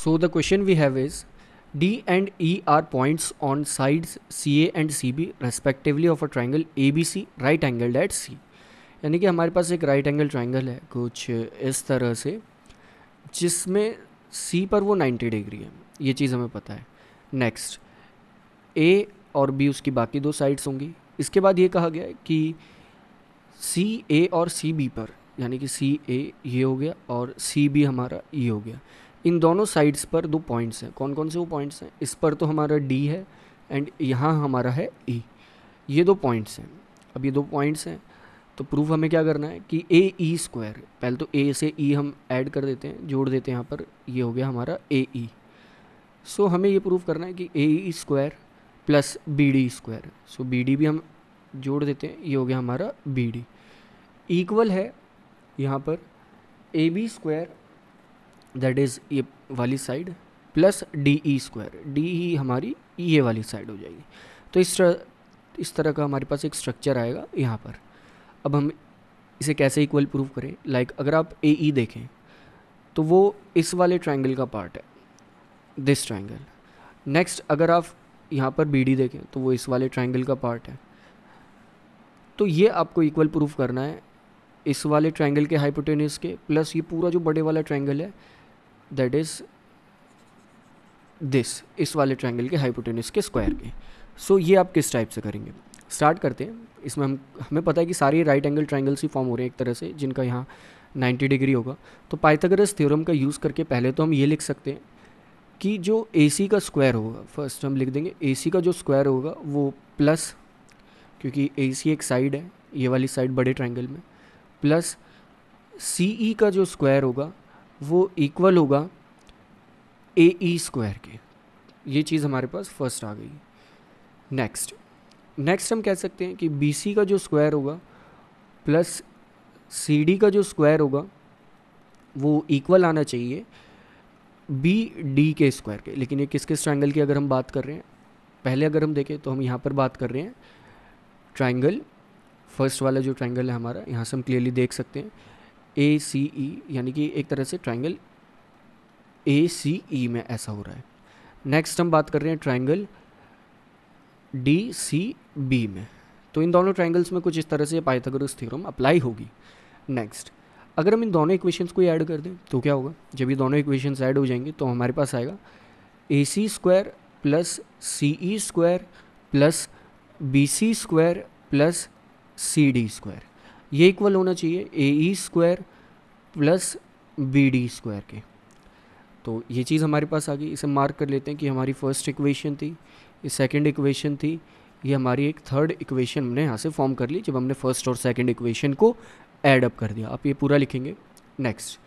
So the question we have is D and E are points on sides CA and CB respectively of a triangle ABC right angled at C. यानी कि हमारे पास एक right angle triangle है कुछ इस तरह से जिसमें सी पर वो 90 डिग्री है ये चीज़ हमें पता है नेक्स्ट ए और बी उसकी बाकी दो साइड्स होंगी इसके बाद ये कहा गया है कि सी ए और सी बी पर यानी कि सी ए ये हो गया और सी बी हमारा ये e हो गया इन दोनों साइड्स पर दो पॉइंट्स हैं कौन कौन से वो पॉइंट्स हैं इस पर तो हमारा डी है एंड यहाँ हमारा है ई e. ये दो पॉइंट्स हैं अब ये दो पॉइंट्स हैं तो प्रूफ हमें क्या करना है कि ए ई स्क्वायर पहले तो ए से ई e हम ऐड कर देते हैं जोड़ देते हैं यहाँ पर ये हो गया हमारा ए ई सो हमें ये प्रूफ करना है कि A E square plus B D square so B D भी हम जोड़ देते हैं ये हो गया हमारा बी डी इक्वल है यहाँ पर A B square that is ये वाली side plus D E square D E हमारी ई ए वाली साइड हो जाएगी तो इस तरह इस तरह का हमारे पास एक स्ट्रक्चर आएगा यहाँ पर अब हम इसे कैसे इक्वल प्रूव करें लाइक like, अगर आप ए ई e देखें तो वो इस वाले ट्राइंगल का पार्ट है दिस ट्राइंगल नेक्स्ट अगर आप यहाँ पर बी डी देखें तो वो इस वाले ट्राइंगल का पार्ट है तो ये आपको इक्वल प्रूफ करना है इस वाले ट्राइंगल के हाइपोटेनिस के प्लस ये पूरा जो बड़े वाला ट्राइंगल है दैट इज़ दिस इस वाले ट्रायंगल के हाइपोटेनस के स्क्वायर के सो so, ये आप किस टाइप से करेंगे स्टार्ट करते हैं इसमें हम हमें पता है कि सारे राइट एंगल ट्राइंगल्स ही फॉर्म हो रहे हैं एक तरह से जिनका यहाँ 90 डिग्री होगा तो पाइथागोरस थ्योरम का यूज़ करके पहले तो हम ये लिख सकते हैं कि जो ए का स्क्वायर होगा फर्स्ट हम लिख देंगे ए का जो स्क्वायर होगा वो प्लस क्योंकि ए एक साइड है ये वाली साइड बड़े ट्राइंगल में प्लस सी e का जो स्क्वायर होगा वो इक्वल होगा ए ई स्क्वायर के ये चीज़ हमारे पास फर्स्ट आ गई नेक्स्ट नेक्स्ट हम कह सकते हैं कि बी सी का जो स्क्वायर होगा प्लस सी डी का जो स्क्वायर होगा वो इक्वल आना चाहिए बी डी के स्क्वायर के लेकिन ये किस किस ट्राइंगल की अगर हम बात कर रहे हैं पहले अगर हम देखें तो हम यहाँ पर बात कर रहे हैं ट्राइंगल फर्स्ट वाला जो ट्राइंगल है हमारा यहाँ से हम क्लियरली देख सकते हैं ए सी ई यानी कि एक तरह से ट्राइंगल ए सी ई में ऐसा हो रहा है नेक्स्ट हम बात कर रहे हैं ट्राइंगल डी सी बी में तो इन दोनों ट्राइंगल्स में कुछ इस तरह से पाइथागोरस थ्योरम अप्लाई होगी नेक्स्ट अगर हम इन दोनों इक्वेशंस को ऐड कर दें तो क्या होगा जब ये दोनों इक्वेशंस ऐड हो जाएंगे तो हमारे पास आएगा A C square plus C E square plus B C square plus C D square ये इक्वल होना चाहिए A E square plus B D square के तो ये चीज़ हमारे पास आ गई इसे मार्क कर लेते हैं कि हमारी फर्स्ट इक्वेशन थी ये सेकेंड इक्वेशन थी ये हमारी एक थर्ड इक्वेशन हमने यहाँ से फॉर्म कर ली जब हमने फर्स्ट और सेकेंड इक्वेशन को एड अप कर दिया आप ये पूरा लिखेंगे next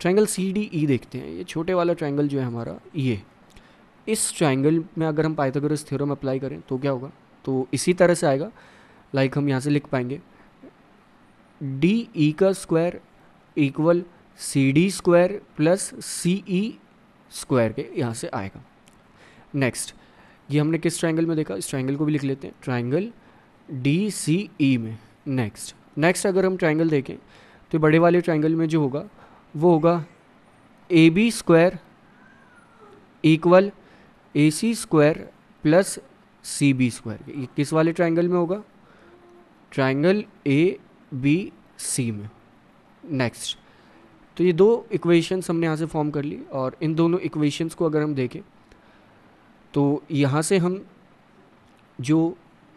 triangle C D E देखते हैं ये छोटे वाला ट्रायंगल जो है हमारा ये इस ट्रायंगल में अगर हम पाइथागोरस थ्योरम अप्लाई करें तो क्या होगा तो इसी तरह से आएगा लाइक like हम यहाँ से लिख पाएंगे डी ई का square equal C D square plus C E square के यहाँ से आएगा नेक्स्ट ये हमने किस ट्राइंगल में देखा इस ट्राइंगल को भी लिख लेते हैं ट्राइंगल डी सी ई में नेक्स्ट नेक्स्ट अगर हम ट्राइंगल देखें तो बड़े वाले ट्राइंगल में जो होगा वो होगा A B square equal A C square plus C B square ये किस वाले ट्राइंगल में होगा ट्राइंगल ए बी सी में नेक्स्ट तो ये दो इक्वेशंस हमने यहाँ से फॉर्म कर ली और इन दोनों इक्वेशंस को अगर हम देखें तो यहाँ से हम जो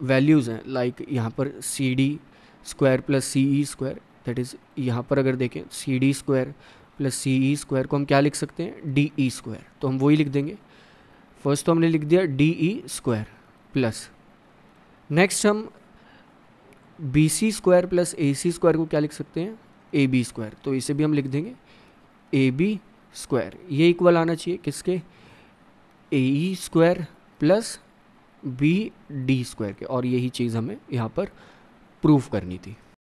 वैल्यूज़ हैं लाइक यहाँ पर C D square plus C E square that is यहाँ पर अगर देखें C D square plus C E square को हम क्या लिख सकते हैं डी ई स्क्वायर तो हम वही लिख देंगे फर्स्ट तो हमने लिख दिया D E square plus next हम B C square plus A C square को क्या लिख सकते हैं ए बी स्क्वायर तो इसे भी हम लिख देंगे ए बी स्क्वायर ये इक्वल आना चाहिए किसके A E square plus B D square के और यही चीज़ हमें यहाँ पर प्रूफ करनी थी